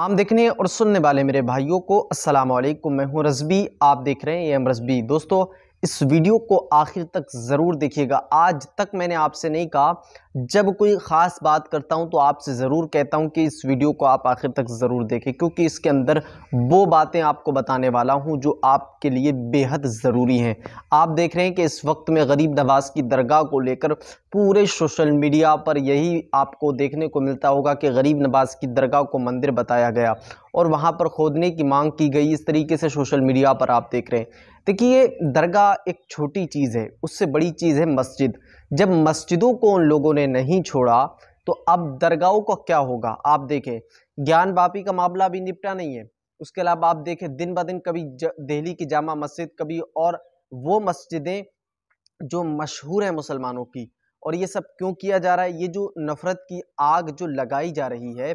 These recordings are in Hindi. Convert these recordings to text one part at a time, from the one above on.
आम देखने और सुनने वाले मेरे भाइयों को असलकुम मैं हूँ रजबी आप देख रहे हैं एम रजबी दोस्तों इस वीडियो को आखिर तक ज़रूर देखिएगा आज तक मैंने आपसे नहीं कहा जब कोई ख़ास बात करता हूं तो आपसे ज़रूर कहता हूं कि इस वीडियो को आप आखिर तक ज़रूर देखें क्योंकि इसके अंदर वो बातें आपको बताने वाला हूं जो आपके लिए बेहद ज़रूरी हैं आप देख रहे हैं कि इस वक्त में गरीब नवाज़ की दरगाह को लेकर पूरे सोशल मीडिया पर यही आपको देखने को मिलता होगा कि गरीब नवाज़ की दरगाह को मंदिर बताया गया और वहाँ पर खोदने की मांग की गई इस तरीके से सोशल मीडिया पर आप देख रहे हैं देखिए दरगाह एक छोटी चीज़ है उससे बड़ी चीज़ है मस्जिद जब मस्जिदों को उन लोगों ने नहीं छोड़ा तो अब दरगाहों का क्या होगा आप देखें ज्ञान बापी का मामला अभी निपटा नहीं है उसके अलावा आप देखें दिन ब दिन कभी दिल्ली की जामा मस्जिद कभी और वो मस्जिदें जो मशहूर हैं मुसलमानों की और ये सब क्यों किया जा रहा है ये जो नफ़रत की आग जो लगाई जा रही है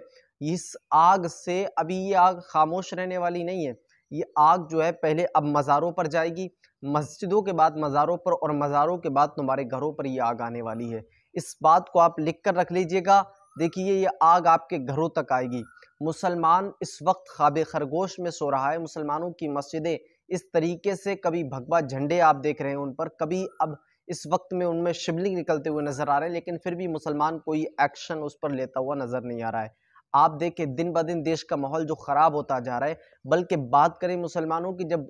इस आग से अभी ये आग खामोश रहने वाली नहीं है ये आग जो है पहले अब मज़ारों पर जाएगी मस्जिदों के बाद मज़ारों पर और मज़ारों के बाद तुम्हारे घरों पर ये आग आने वाली है इस बात को आप लिख कर रख लीजिएगा देखिए ये आग आपके घरों तक आएगी मुसलमान इस वक्त खाब खरगोश में सो रहा है मुसलमानों की मस्जिदें इस तरीके से कभी भगवा झंडे आप देख रहे हैं उन पर कभी अब इस वक्त में उनमें शिवलिंग निकलते हुए नज़र आ रहे हैं लेकिन फिर भी मुसलमान कोई एक्शन उस पर लेता हुआ नज़र नहीं आ रहा है आप देखें दिन ब दिन देश का माहौल जो ख़राब होता जा रहा है बल्कि बात करें मुसलमानों की जब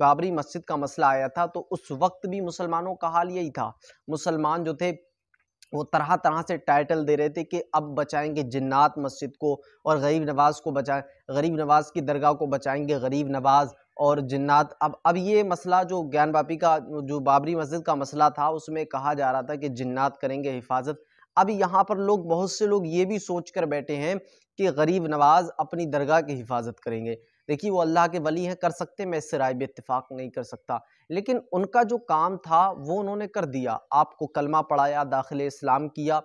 बाबरी मस्जिद का मसला आया था तो उस वक्त भी मुसलमानों का हाल यही था मुसलमान जो थे वो तरह तरह से टाइटल दे रहे थे कि अब बचाएंगे जन्नात मस्जिद को और गरीब नवाज़ को बचाए गरीब नवाज़ की दरगाह को बचाएंगे गरीब नवाज़ और जन्नात अब अब ये मसला जो ज्ञान बापी का जो बाबरी मस्जिद का मसला था उसमें कहा जा रहा था कि जन्नात करेंगे हिफाजत अब यहाँ पर लोग बहुत से लोग ये भी सोच कर बैठे हैं कि गरीब नवाज अपनी दरगाह की हिफाजत करेंगे देखिए वो अल्लाह के वली हैं कर सकते मैं इससे राय इतफाक़ नहीं कर सकता लेकिन उनका जो काम था वो उन्होंने कर दिया आपको कलमा पढ़ाया दाखिल इस्लाम किया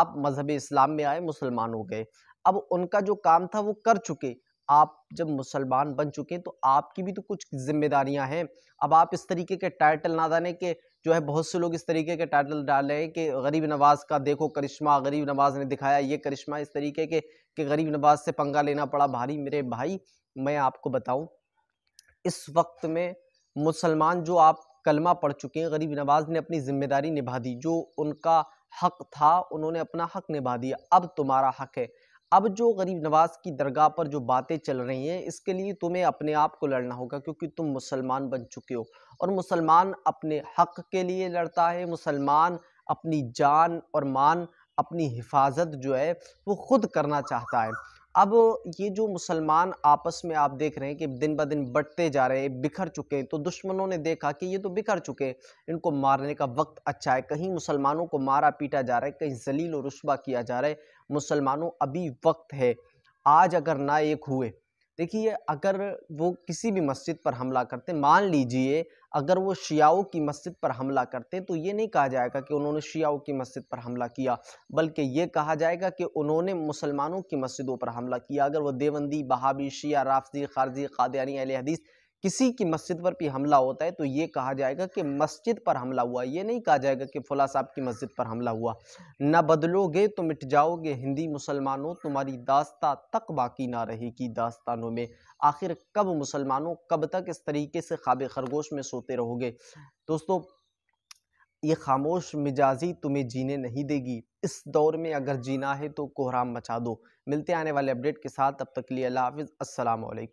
आप मज़हब इस्लाम में आए मुसलमान हो गए अब उनका जो काम था वो कर चुके आप जब मुसलमान बन चुके हैं तो आपकी भी तो कुछ जिम्मेदारियां हैं अब आप इस तरीके के टाइटल ना जाने के जो है बहुत से लोग इस तरीके के टाइटल डाल रहे हैं कि गरीब नवाज़ का देखो करिश्मा गरीब नवाज़ ने दिखाया ये करिश्मा इस तरीके के कि गरीब नवाज़ से पंगा लेना पड़ा भारी मेरे भाई मैं आपको बताऊं इस वक्त में मुसलमान जो आप कलमा पढ़ चुके हैं गरीब नवाज ने अपनी जिम्मेदारी निभा दी जो उनका हक था उन्होंने अपना हक निभा दिया अब तुम्हारा हक है अब जो गरीब नवाज की दरगाह पर जो बातें चल रही हैं इसके लिए तुम्हें अपने आप को लड़ना होगा क्योंकि तुम मुसलमान बन चुके हो और मुसलमान अपने हक के लिए लड़ता है मुसलमान अपनी जान और मान अपनी हिफाजत जो है वो खुद करना चाहता है अब ये जो मुसलमान आपस में आप देख रहे हैं कि दिन ब दिन बढ़ते जा रहे हैं बिखर चुके हैं तो दुश्मनों ने देखा कि ये तो बिखर चुके हैं इनको मारने का वक्त अच्छा है कहीं मुसलमानों को मारा पीटा जा रहा है कहीं जलील और रुशबा किया जा रहा है मुसलमानों अभी वक्त है आज अगर ना एक हुए देखिए अगर वो किसी भी मस्जिद पर हमला करते मान लीजिए अगर वो शियाओं की मस्जिद पर हमला करते तो ये नहीं कहा जाएगा कि उन्होंने शियाओं की मस्जिद पर हमला किया बल्कि ये कहा जाएगा कि उन्होंने मुसलमानों की मस्जिदों पर हमला किया अगर वो देवंदी बहाबी शिया राफजी खारजी कादयानी अल हदीस किसी की मस्जिद पर भी हमला होता है तो ये कहा जाएगा कि मस्जिद पर हमला हुआ ये नहीं कहा जाएगा कि फुला साहब की मस्जिद पर हमला हुआ ना बदलोगे तो मिट जाओगे हिंदी मुसलमानों तुम्हारी दास्ता तक बाकी ना रहेगी दास्तानों में आखिर कब मुसलमानों कब तक इस तरीके से खाब खरगोश में सोते रहोगे दोस्तों ये खामोश मिजाजी तुम्हें जीने नहीं देगी इस दौर में अगर जीना है तो कोहराम मचा दो मिलते आने वाले अपडेट के साथ अब तक लिए अल्लाह हाफिज़ असलकम